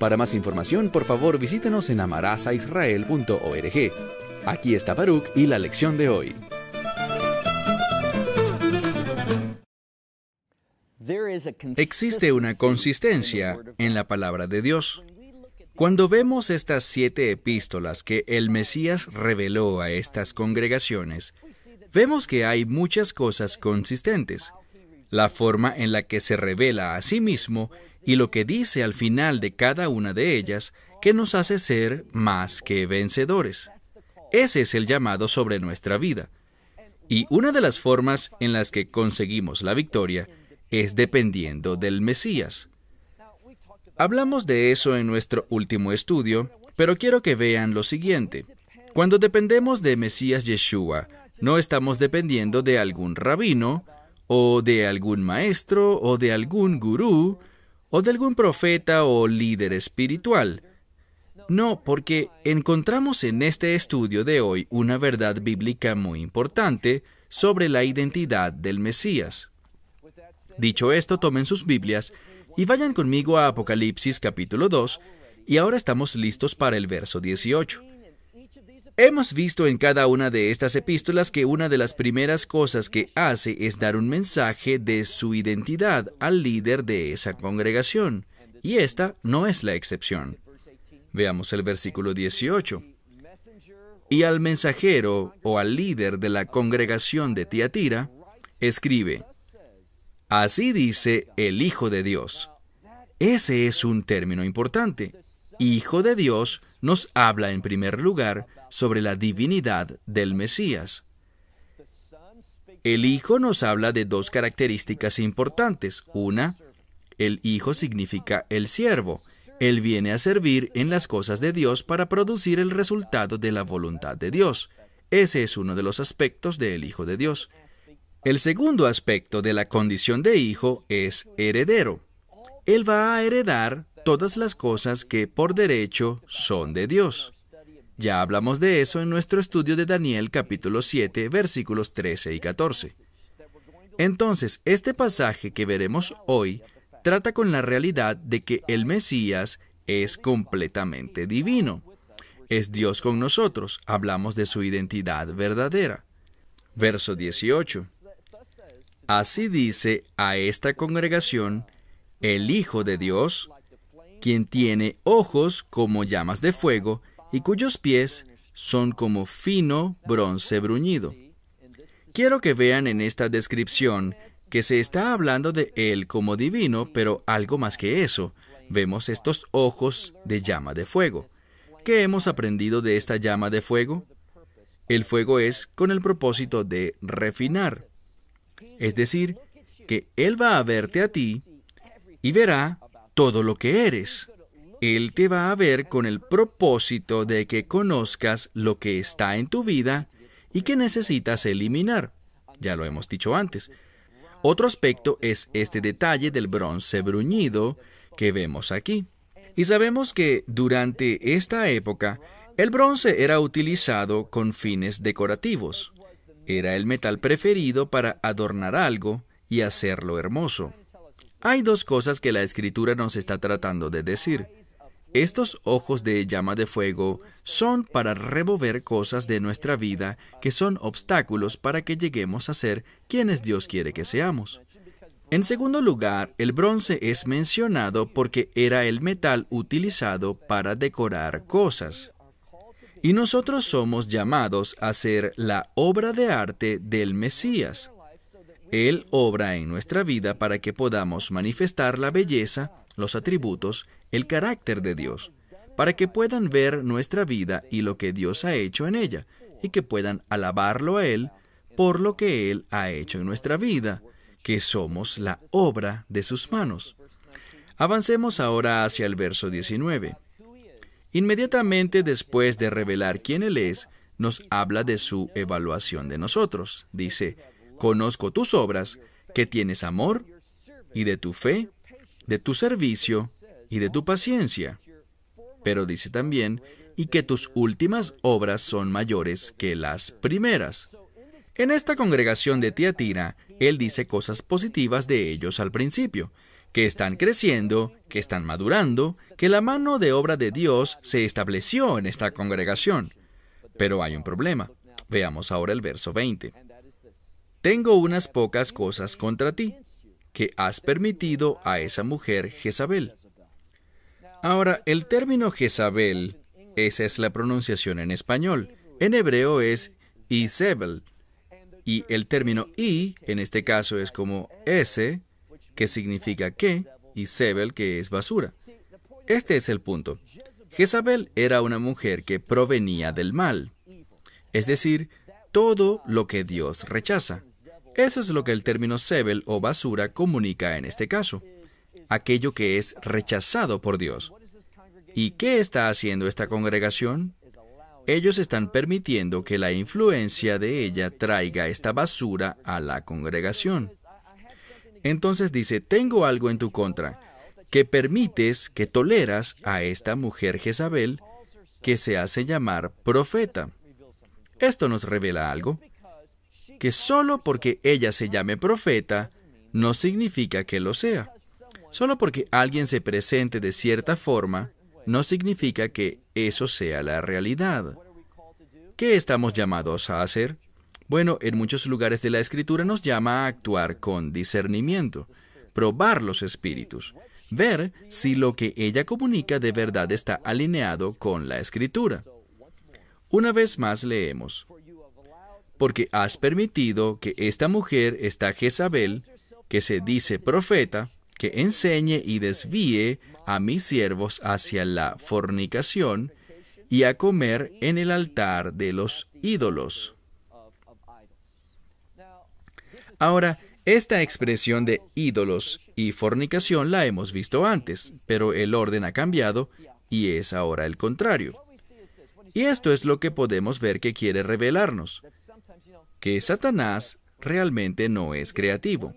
Para más información, por favor, visítenos en amarazaisrael.org. Aquí está Baruch y la lección de hoy. Existe una consistencia en la palabra de Dios. Cuando vemos estas siete epístolas que el Mesías reveló a estas congregaciones, vemos que hay muchas cosas consistentes. La forma en la que se revela a sí mismo y lo que dice al final de cada una de ellas que nos hace ser más que vencedores. Ese es el llamado sobre nuestra vida. Y una de las formas en las que conseguimos la victoria es dependiendo del Mesías. Hablamos de eso en nuestro último estudio, pero quiero que vean lo siguiente. Cuando dependemos de Mesías Yeshua, no estamos dependiendo de algún rabino, o de algún maestro, o de algún gurú, o de algún profeta o líder espiritual. No, porque encontramos en este estudio de hoy una verdad bíblica muy importante sobre la identidad del Mesías. Dicho esto, tomen sus Biblias y vayan conmigo a Apocalipsis capítulo 2, y ahora estamos listos para el verso 18. Hemos visto en cada una de estas epístolas que una de las primeras cosas que hace es dar un mensaje de su identidad al líder de esa congregación, y esta no es la excepción. Veamos el versículo 18. Y al mensajero o al líder de la congregación de Tiatira, escribe, Así dice el Hijo de Dios. Ese es un término importante. Hijo de Dios nos habla en primer lugar sobre la divinidad del Mesías. El Hijo nos habla de dos características importantes. Una, el Hijo significa el siervo. Él viene a servir en las cosas de Dios para producir el resultado de la voluntad de Dios. Ese es uno de los aspectos del Hijo de Dios. El segundo aspecto de la condición de hijo es heredero. Él va a heredar todas las cosas que por derecho son de Dios. Ya hablamos de eso en nuestro estudio de Daniel capítulo 7 versículos 13 y 14. Entonces, este pasaje que veremos hoy trata con la realidad de que el Mesías es completamente divino. Es Dios con nosotros. Hablamos de su identidad verdadera. Verso 18. Así dice a esta congregación el Hijo de Dios, quien tiene ojos como llamas de fuego y cuyos pies son como fino bronce bruñido. Quiero que vean en esta descripción que se está hablando de él como divino, pero algo más que eso. Vemos estos ojos de llama de fuego. ¿Qué hemos aprendido de esta llama de fuego? El fuego es con el propósito de refinar. Es decir, que Él va a verte a ti y verá todo lo que eres. Él te va a ver con el propósito de que conozcas lo que está en tu vida y que necesitas eliminar. Ya lo hemos dicho antes. Otro aspecto es este detalle del bronce bruñido que vemos aquí. Y sabemos que durante esta época el bronce era utilizado con fines decorativos. Era el metal preferido para adornar algo y hacerlo hermoso. Hay dos cosas que la escritura nos está tratando de decir. Estos ojos de llama de fuego son para remover cosas de nuestra vida que son obstáculos para que lleguemos a ser quienes Dios quiere que seamos. En segundo lugar, el bronce es mencionado porque era el metal utilizado para decorar cosas. Y nosotros somos llamados a ser la obra de arte del Mesías. Él obra en nuestra vida para que podamos manifestar la belleza los atributos, el carácter de Dios, para que puedan ver nuestra vida y lo que Dios ha hecho en ella, y que puedan alabarlo a Él por lo que Él ha hecho en nuestra vida, que somos la obra de sus manos. Avancemos ahora hacia el verso 19. Inmediatamente después de revelar quién Él es, nos habla de su evaluación de nosotros. Dice, conozco tus obras, que tienes amor, y de tu fe, de tu servicio y de tu paciencia. Pero dice también, y que tus últimas obras son mayores que las primeras. En esta congregación de Tiatira, él dice cosas positivas de ellos al principio, que están creciendo, que están madurando, que la mano de obra de Dios se estableció en esta congregación. Pero hay un problema. Veamos ahora el verso 20. Tengo unas pocas cosas contra ti, que has permitido a esa mujer Jezabel. Ahora, el término Jezabel, esa es la pronunciación en español. En hebreo es Isabel. Y el término I, en este caso, es como S, que significa que, y Sebel, que es basura. Este es el punto. Jezabel era una mujer que provenía del mal, es decir, todo lo que Dios rechaza. Eso es lo que el término sebel o basura comunica en este caso, aquello que es rechazado por Dios. ¿Y qué está haciendo esta congregación? Ellos están permitiendo que la influencia de ella traiga esta basura a la congregación. Entonces dice, tengo algo en tu contra, que permites, que toleras a esta mujer Jezabel, que se hace llamar profeta. Esto nos revela algo que solo porque ella se llame profeta, no significa que lo sea. Solo porque alguien se presente de cierta forma, no significa que eso sea la realidad. ¿Qué estamos llamados a hacer? Bueno, en muchos lugares de la escritura nos llama a actuar con discernimiento, probar los espíritus, ver si lo que ella comunica de verdad está alineado con la escritura. Una vez más leemos, porque has permitido que esta mujer, esta Jezabel, que se dice profeta, que enseñe y desvíe a mis siervos hacia la fornicación y a comer en el altar de los ídolos. Ahora, esta expresión de ídolos y fornicación la hemos visto antes, pero el orden ha cambiado y es ahora el contrario. Y esto es lo que podemos ver que quiere revelarnos que Satanás realmente no es creativo.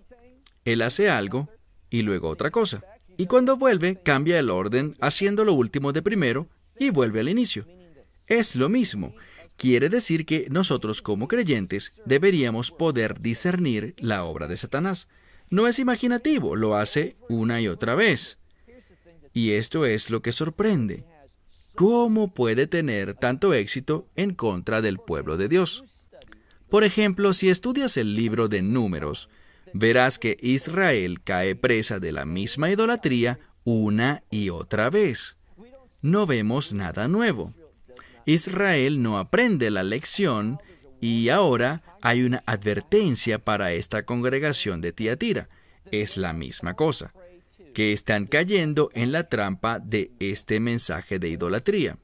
Él hace algo y luego otra cosa. Y cuando vuelve, cambia el orden haciendo lo último de primero y vuelve al inicio. Es lo mismo. Quiere decir que nosotros como creyentes deberíamos poder discernir la obra de Satanás. No es imaginativo, lo hace una y otra vez. Y esto es lo que sorprende. ¿Cómo puede tener tanto éxito en contra del pueblo de Dios? Por ejemplo, si estudias el libro de números, verás que Israel cae presa de la misma idolatría una y otra vez. No vemos nada nuevo. Israel no aprende la lección y ahora hay una advertencia para esta congregación de Tiatira. Es la misma cosa, que están cayendo en la trampa de este mensaje de idolatría.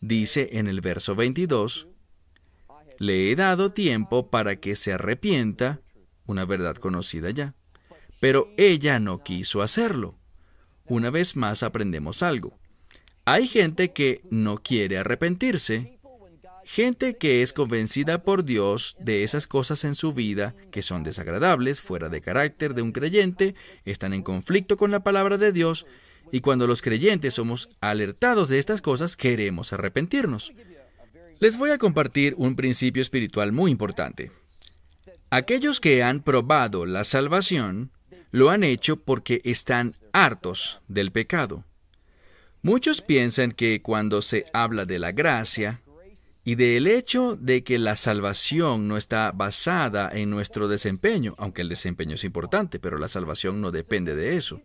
Dice en el verso 22, le he dado tiempo para que se arrepienta, una verdad conocida ya. Pero ella no quiso hacerlo. Una vez más aprendemos algo. Hay gente que no quiere arrepentirse, gente que es convencida por Dios de esas cosas en su vida que son desagradables, fuera de carácter de un creyente, están en conflicto con la palabra de Dios, y cuando los creyentes somos alertados de estas cosas, queremos arrepentirnos. Les voy a compartir un principio espiritual muy importante. Aquellos que han probado la salvación lo han hecho porque están hartos del pecado. Muchos piensan que cuando se habla de la gracia, y del hecho de que la salvación no está basada en nuestro desempeño, aunque el desempeño es importante, pero la salvación no depende de eso.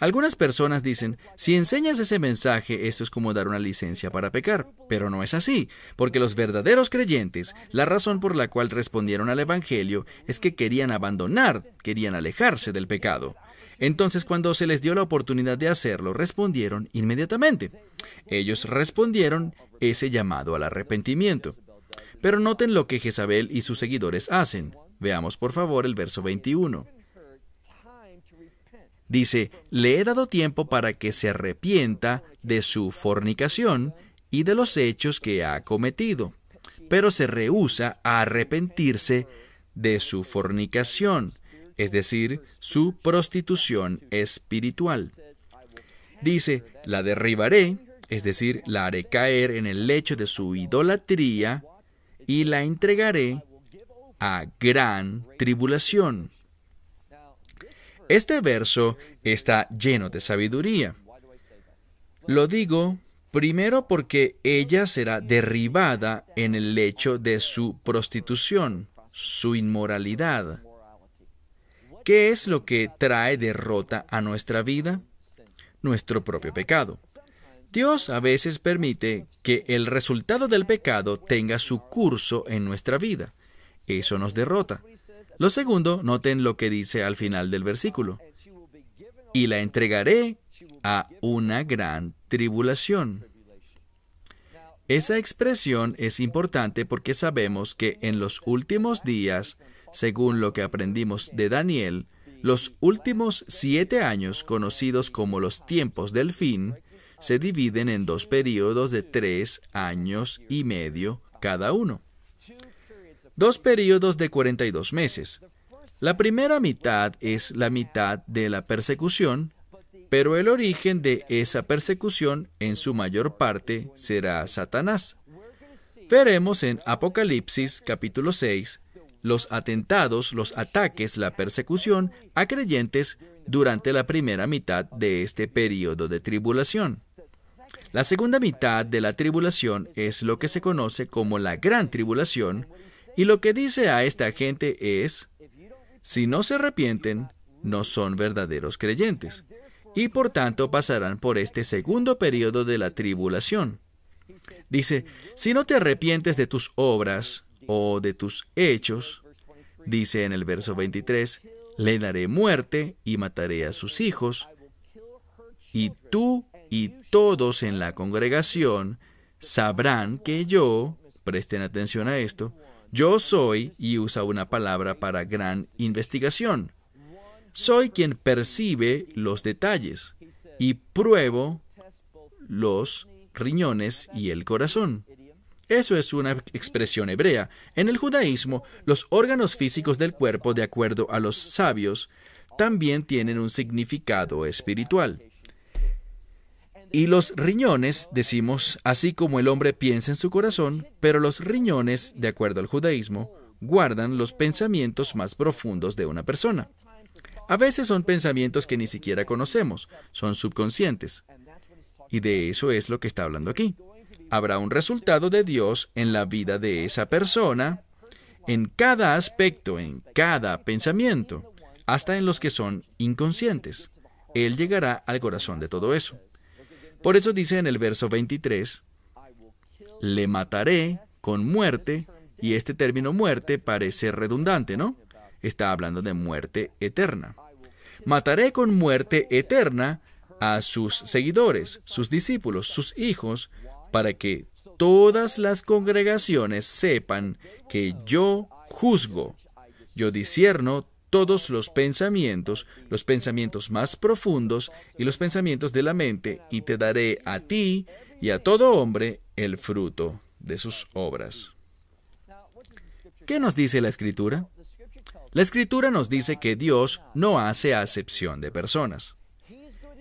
Algunas personas dicen, si enseñas ese mensaje, esto es como dar una licencia para pecar, pero no es así, porque los verdaderos creyentes, la razón por la cual respondieron al Evangelio es que querían abandonar, querían alejarse del pecado. Entonces cuando se les dio la oportunidad de hacerlo, respondieron inmediatamente. Ellos respondieron ese llamado al arrepentimiento. Pero noten lo que Jezabel y sus seguidores hacen. Veamos por favor el verso 21. Dice, le he dado tiempo para que se arrepienta de su fornicación y de los hechos que ha cometido, pero se rehúsa a arrepentirse de su fornicación es decir, su prostitución espiritual. Dice, la derribaré, es decir, la haré caer en el lecho de su idolatría y la entregaré a gran tribulación. Este verso está lleno de sabiduría. Lo digo primero porque ella será derribada en el lecho de su prostitución, su inmoralidad. ¿Qué es lo que trae derrota a nuestra vida? Nuestro propio pecado. Dios a veces permite que el resultado del pecado tenga su curso en nuestra vida. Eso nos derrota. Lo segundo, noten lo que dice al final del versículo. Y la entregaré a una gran tribulación. Esa expresión es importante porque sabemos que en los últimos días según lo que aprendimos de Daniel, los últimos siete años, conocidos como los tiempos del fin, se dividen en dos periodos de tres años y medio cada uno. Dos periodos de 42 meses. La primera mitad es la mitad de la persecución, pero el origen de esa persecución en su mayor parte será Satanás. Veremos en Apocalipsis capítulo 6 los atentados, los ataques, la persecución a creyentes durante la primera mitad de este periodo de tribulación. La segunda mitad de la tribulación es lo que se conoce como la gran tribulación y lo que dice a esta gente es, si no se arrepienten, no son verdaderos creyentes y por tanto pasarán por este segundo periodo de la tribulación. Dice, si no te arrepientes de tus obras, o de tus hechos, dice en el verso 23, le daré muerte y mataré a sus hijos, y tú y todos en la congregación sabrán que yo, presten atención a esto, yo soy, y usa una palabra para gran investigación, soy quien percibe los detalles y pruebo los riñones y el corazón. Eso es una expresión hebrea. En el judaísmo, los órganos físicos del cuerpo, de acuerdo a los sabios, también tienen un significado espiritual. Y los riñones, decimos, así como el hombre piensa en su corazón, pero los riñones, de acuerdo al judaísmo, guardan los pensamientos más profundos de una persona. A veces son pensamientos que ni siquiera conocemos, son subconscientes. Y de eso es lo que está hablando aquí habrá un resultado de Dios en la vida de esa persona, en cada aspecto, en cada pensamiento, hasta en los que son inconscientes. Él llegará al corazón de todo eso. Por eso dice en el verso 23, le mataré con muerte, y este término muerte parece redundante, ¿no? Está hablando de muerte eterna. Mataré con muerte eterna a sus seguidores, sus discípulos, sus hijos, para que todas las congregaciones sepan que yo juzgo, yo disierno todos los pensamientos, los pensamientos más profundos y los pensamientos de la mente, y te daré a ti y a todo hombre el fruto de sus obras. ¿Qué nos dice la escritura? La escritura nos dice que Dios no hace acepción de personas.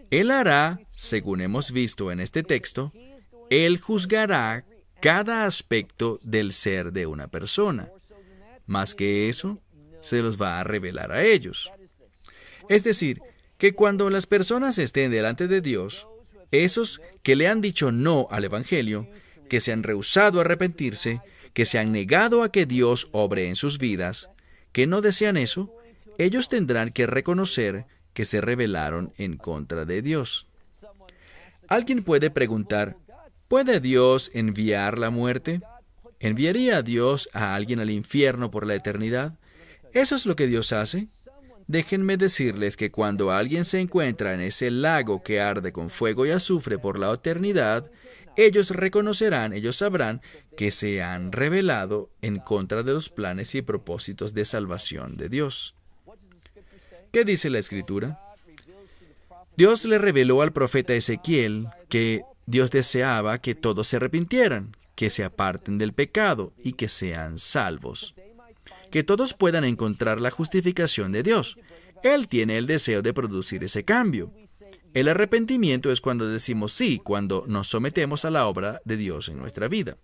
Él hará, según hemos visto en este texto, él juzgará cada aspecto del ser de una persona. Más que eso, se los va a revelar a ellos. Es decir, que cuando las personas estén delante de Dios, esos que le han dicho no al Evangelio, que se han rehusado a arrepentirse, que se han negado a que Dios obre en sus vidas, que no desean eso, ellos tendrán que reconocer que se rebelaron en contra de Dios. Alguien puede preguntar, ¿Puede Dios enviar la muerte? ¿Enviaría a Dios a alguien al infierno por la eternidad? ¿Eso es lo que Dios hace? Déjenme decirles que cuando alguien se encuentra en ese lago que arde con fuego y azufre por la eternidad, ellos reconocerán, ellos sabrán que se han revelado en contra de los planes y propósitos de salvación de Dios. ¿Qué dice la escritura? Dios le reveló al profeta Ezequiel que Dios deseaba que todos se arrepintieran, que se aparten del pecado y que sean salvos. Que todos puedan encontrar la justificación de Dios. Él tiene el deseo de producir ese cambio. El arrepentimiento es cuando decimos sí, cuando nos sometemos a la obra de Dios en nuestra vida.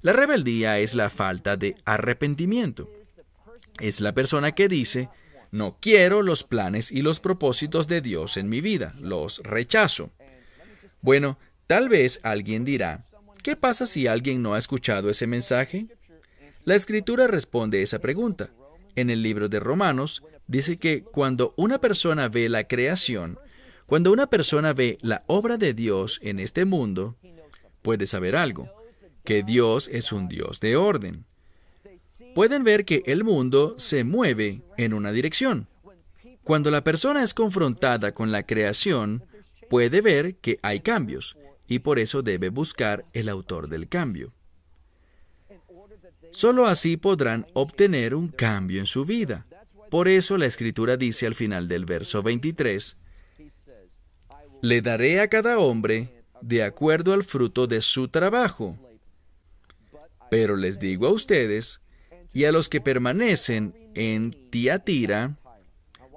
La rebeldía es la falta de arrepentimiento. Es la persona que dice, no quiero los planes y los propósitos de Dios en mi vida, los rechazo. Bueno, Tal vez alguien dirá, ¿qué pasa si alguien no ha escuchado ese mensaje? La escritura responde esa pregunta. En el libro de Romanos dice que cuando una persona ve la creación, cuando una persona ve la obra de Dios en este mundo, puede saber algo, que Dios es un Dios de orden. Pueden ver que el mundo se mueve en una dirección. Cuando la persona es confrontada con la creación, puede ver que hay cambios, y por eso debe buscar el autor del cambio. Solo así podrán obtener un cambio en su vida. Por eso la escritura dice al final del verso 23, le daré a cada hombre de acuerdo al fruto de su trabajo. Pero les digo a ustedes y a los que permanecen en Tiatira,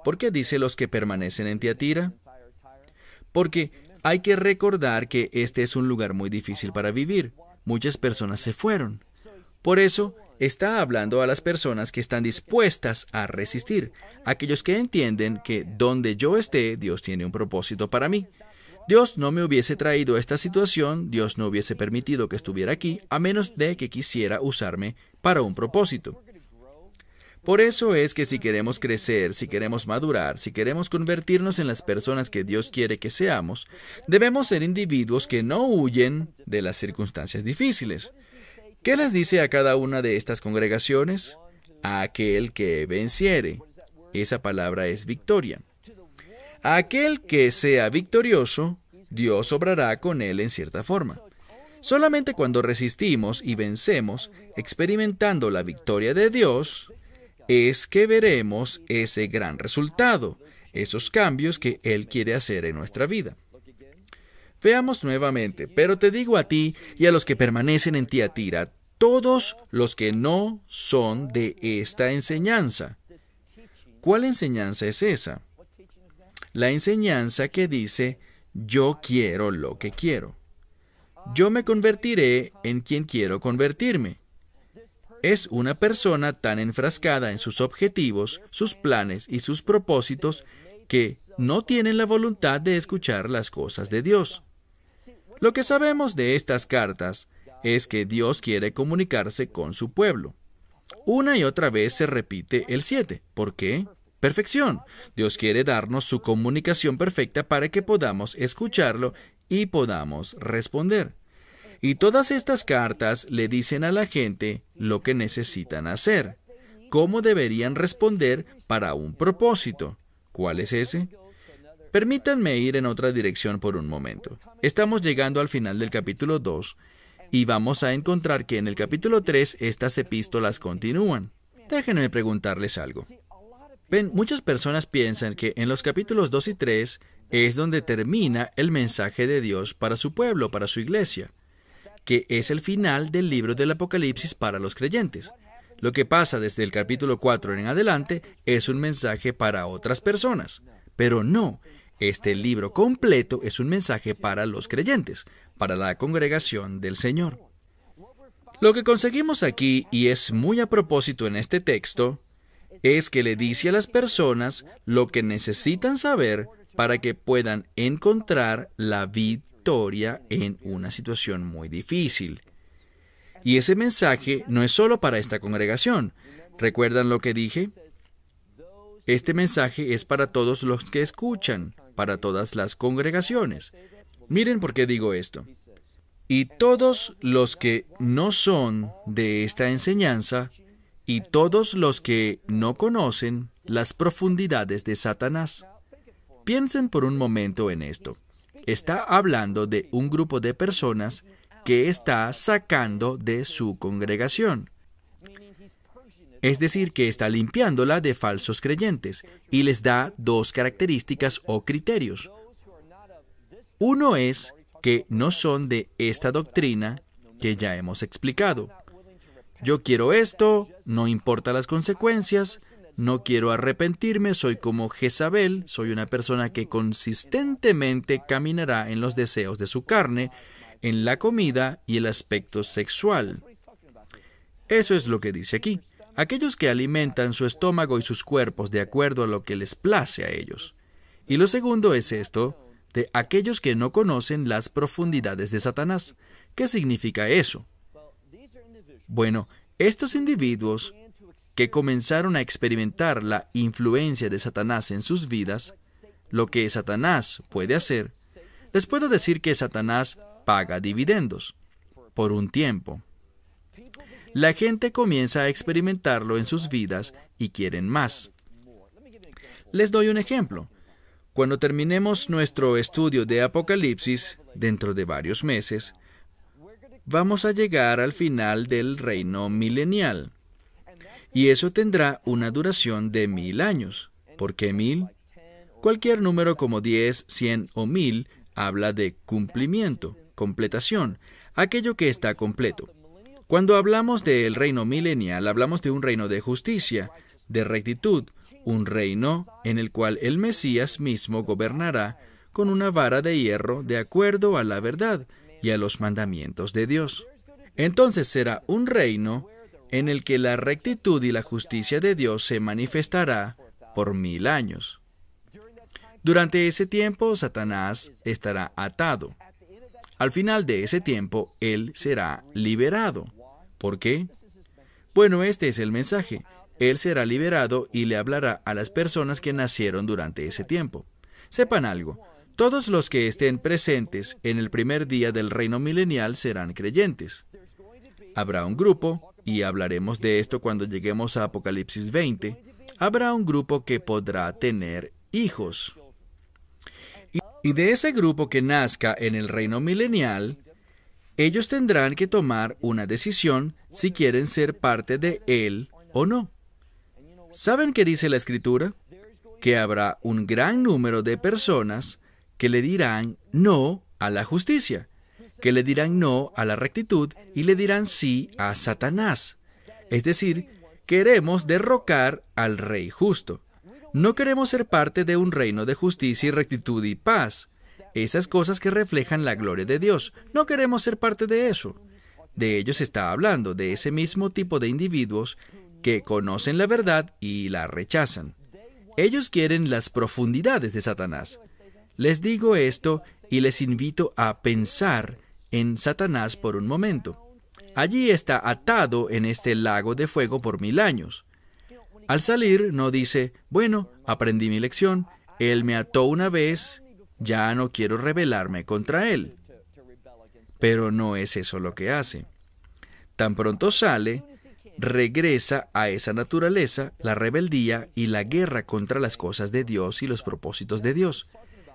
¿por qué dice los que permanecen en Tiatira? Porque hay que recordar que este es un lugar muy difícil para vivir. Muchas personas se fueron. Por eso, está hablando a las personas que están dispuestas a resistir, aquellos que entienden que donde yo esté, Dios tiene un propósito para mí. Dios no me hubiese traído a esta situación, Dios no hubiese permitido que estuviera aquí, a menos de que quisiera usarme para un propósito. Por eso es que si queremos crecer, si queremos madurar, si queremos convertirnos en las personas que Dios quiere que seamos, debemos ser individuos que no huyen de las circunstancias difíciles. ¿Qué les dice a cada una de estas congregaciones? A aquel que venciere. Esa palabra es victoria. A aquel que sea victorioso, Dios obrará con él en cierta forma. Solamente cuando resistimos y vencemos, experimentando la victoria de Dios, es que veremos ese gran resultado, esos cambios que Él quiere hacer en nuestra vida. Veamos nuevamente, pero te digo a ti y a los que permanecen en tira, todos los que no son de esta enseñanza. ¿Cuál enseñanza es esa? La enseñanza que dice, yo quiero lo que quiero. Yo me convertiré en quien quiero convertirme. Es una persona tan enfrascada en sus objetivos, sus planes y sus propósitos que no tienen la voluntad de escuchar las cosas de Dios. Lo que sabemos de estas cartas es que Dios quiere comunicarse con su pueblo. Una y otra vez se repite el 7. ¿Por qué? Perfección. Dios quiere darnos su comunicación perfecta para que podamos escucharlo y podamos responder. Y todas estas cartas le dicen a la gente lo que necesitan hacer, cómo deberían responder para un propósito. ¿Cuál es ese? Permítanme ir en otra dirección por un momento. Estamos llegando al final del capítulo 2 y vamos a encontrar que en el capítulo 3 estas epístolas continúan. Déjenme preguntarles algo. Ven, muchas personas piensan que en los capítulos 2 y 3 es donde termina el mensaje de Dios para su pueblo, para su iglesia que es el final del libro del Apocalipsis para los creyentes. Lo que pasa desde el capítulo 4 en adelante es un mensaje para otras personas. Pero no, este libro completo es un mensaje para los creyentes, para la congregación del Señor. Lo que conseguimos aquí, y es muy a propósito en este texto, es que le dice a las personas lo que necesitan saber para que puedan encontrar la vida en una situación muy difícil. Y ese mensaje no es solo para esta congregación. ¿Recuerdan lo que dije? Este mensaje es para todos los que escuchan, para todas las congregaciones. Miren por qué digo esto. Y todos los que no son de esta enseñanza, y todos los que no conocen las profundidades de Satanás. Piensen por un momento en esto. Está hablando de un grupo de personas que está sacando de su congregación. Es decir, que está limpiándola de falsos creyentes y les da dos características o criterios. Uno es que no son de esta doctrina que ya hemos explicado. Yo quiero esto, no importa las consecuencias, no quiero arrepentirme, soy como Jezabel, soy una persona que consistentemente caminará en los deseos de su carne, en la comida y el aspecto sexual. Eso es lo que dice aquí. Aquellos que alimentan su estómago y sus cuerpos de acuerdo a lo que les place a ellos. Y lo segundo es esto, de aquellos que no conocen las profundidades de Satanás. ¿Qué significa eso? Bueno, estos individuos que comenzaron a experimentar la influencia de Satanás en sus vidas, lo que Satanás puede hacer, les puedo decir que Satanás paga dividendos por un tiempo. La gente comienza a experimentarlo en sus vidas y quieren más. Les doy un ejemplo. Cuando terminemos nuestro estudio de Apocalipsis, dentro de varios meses, vamos a llegar al final del reino milenial y eso tendrá una duración de mil años. ¿Por qué mil? Cualquier número como diez, cien o mil... habla de cumplimiento, completación, aquello que está completo. Cuando hablamos del reino milenial, hablamos de un reino de justicia, de rectitud, un reino en el cual el Mesías mismo gobernará con una vara de hierro de acuerdo a la verdad y a los mandamientos de Dios. Entonces será un reino en el que la rectitud y la justicia de Dios se manifestará por mil años. Durante ese tiempo, Satanás estará atado. Al final de ese tiempo, él será liberado. ¿Por qué? Bueno, este es el mensaje. Él será liberado y le hablará a las personas que nacieron durante ese tiempo. Sepan algo, todos los que estén presentes en el primer día del reino milenial serán creyentes. Habrá un grupo, y hablaremos de esto cuando lleguemos a Apocalipsis 20, habrá un grupo que podrá tener hijos. Y de ese grupo que nazca en el reino milenial, ellos tendrán que tomar una decisión si quieren ser parte de él o no. ¿Saben qué dice la escritura? Que habrá un gran número de personas que le dirán no a la justicia que le dirán no a la rectitud y le dirán sí a Satanás. Es decir, queremos derrocar al rey justo. No queremos ser parte de un reino de justicia y rectitud y paz. Esas cosas que reflejan la gloria de Dios. No queremos ser parte de eso. De ellos está hablando, de ese mismo tipo de individuos que conocen la verdad y la rechazan. Ellos quieren las profundidades de Satanás. Les digo esto y les invito a pensar en Satanás por un momento. Allí está atado en este lago de fuego por mil años. Al salir no dice, bueno, aprendí mi lección, él me ató una vez, ya no quiero rebelarme contra él. Pero no es eso lo que hace. Tan pronto sale, regresa a esa naturaleza, la rebeldía y la guerra contra las cosas de Dios y los propósitos de Dios.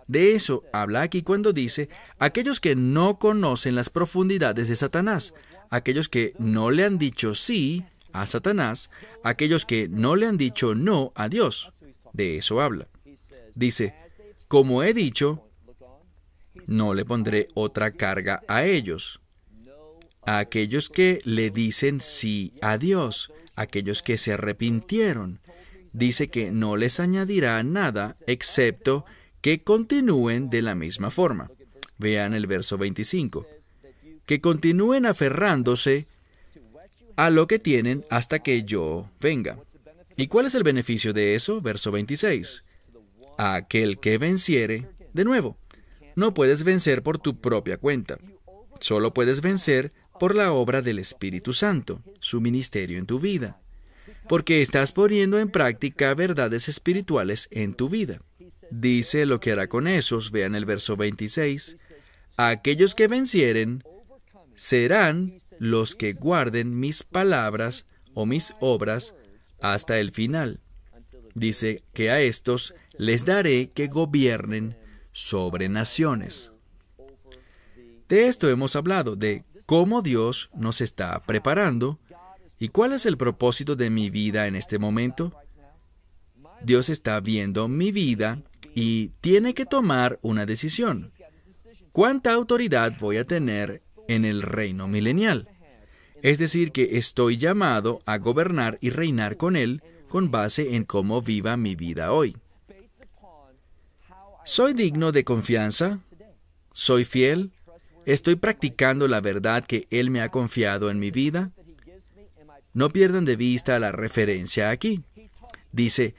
De eso habla aquí cuando dice, aquellos que no conocen las profundidades de Satanás, aquellos que no le han dicho sí a Satanás, aquellos que no le han dicho no a Dios. De eso habla. Dice, como he dicho, no le pondré otra carga a ellos. A aquellos que le dicen sí a Dios, aquellos que se arrepintieron. Dice que no les añadirá nada excepto que continúen de la misma forma. Vean el verso 25. Que continúen aferrándose a lo que tienen hasta que yo venga. ¿Y cuál es el beneficio de eso? Verso 26. aquel que venciere, de nuevo, no puedes vencer por tu propia cuenta. Solo puedes vencer por la obra del Espíritu Santo, su ministerio en tu vida, porque estás poniendo en práctica verdades espirituales en tu vida. Dice lo que hará con esos, vean el verso 26. aquellos que vencieren serán los que guarden mis palabras o mis obras hasta el final. Dice que a estos les daré que gobiernen sobre naciones. De esto hemos hablado, de cómo Dios nos está preparando y cuál es el propósito de mi vida en este momento. Dios está viendo mi vida y tiene que tomar una decisión. ¿Cuánta autoridad voy a tener en el reino milenial? Es decir, que estoy llamado a gobernar y reinar con Él con base en cómo viva mi vida hoy. ¿Soy digno de confianza? ¿Soy fiel? ¿Estoy practicando la verdad que Él me ha confiado en mi vida? No pierdan de vista la referencia aquí. Dice,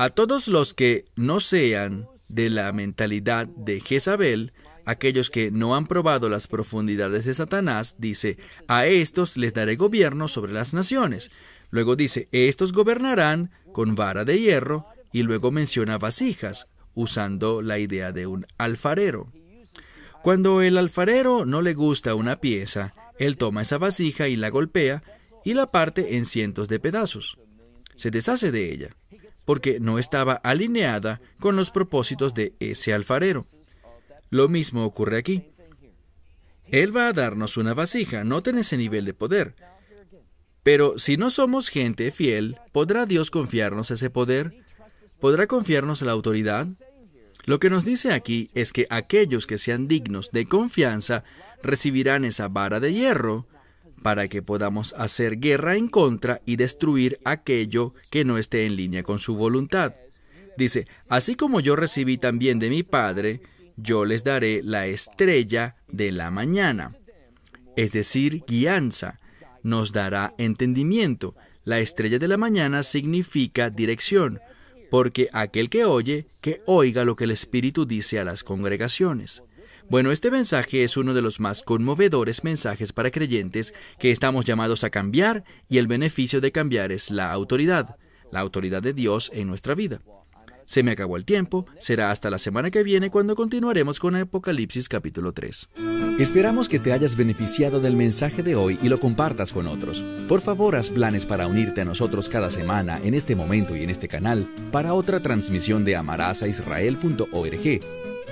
a todos los que no sean de la mentalidad de Jezabel, aquellos que no han probado las profundidades de Satanás, dice, a estos les daré gobierno sobre las naciones. Luego dice, estos gobernarán con vara de hierro y luego menciona vasijas, usando la idea de un alfarero. Cuando el alfarero no le gusta una pieza, él toma esa vasija y la golpea y la parte en cientos de pedazos. Se deshace de ella porque no estaba alineada con los propósitos de ese alfarero. Lo mismo ocurre aquí. Él va a darnos una vasija, no tiene ese nivel de poder. Pero si no somos gente fiel, ¿podrá Dios confiarnos ese poder? ¿Podrá confiarnos la autoridad? Lo que nos dice aquí es que aquellos que sean dignos de confianza recibirán esa vara de hierro para que podamos hacer guerra en contra y destruir aquello que no esté en línea con su voluntad. Dice, así como yo recibí también de mi Padre, yo les daré la estrella de la mañana. Es decir, guianza, nos dará entendimiento. La estrella de la mañana significa dirección, porque aquel que oye, que oiga lo que el Espíritu dice a las congregaciones. Bueno, este mensaje es uno de los más conmovedores mensajes para creyentes que estamos llamados a cambiar y el beneficio de cambiar es la autoridad, la autoridad de Dios en nuestra vida. Se me acabó el tiempo, será hasta la semana que viene cuando continuaremos con Apocalipsis capítulo 3. Esperamos que te hayas beneficiado del mensaje de hoy y lo compartas con otros. Por favor, haz planes para unirte a nosotros cada semana en este momento y en este canal para otra transmisión de amarazaisrael.org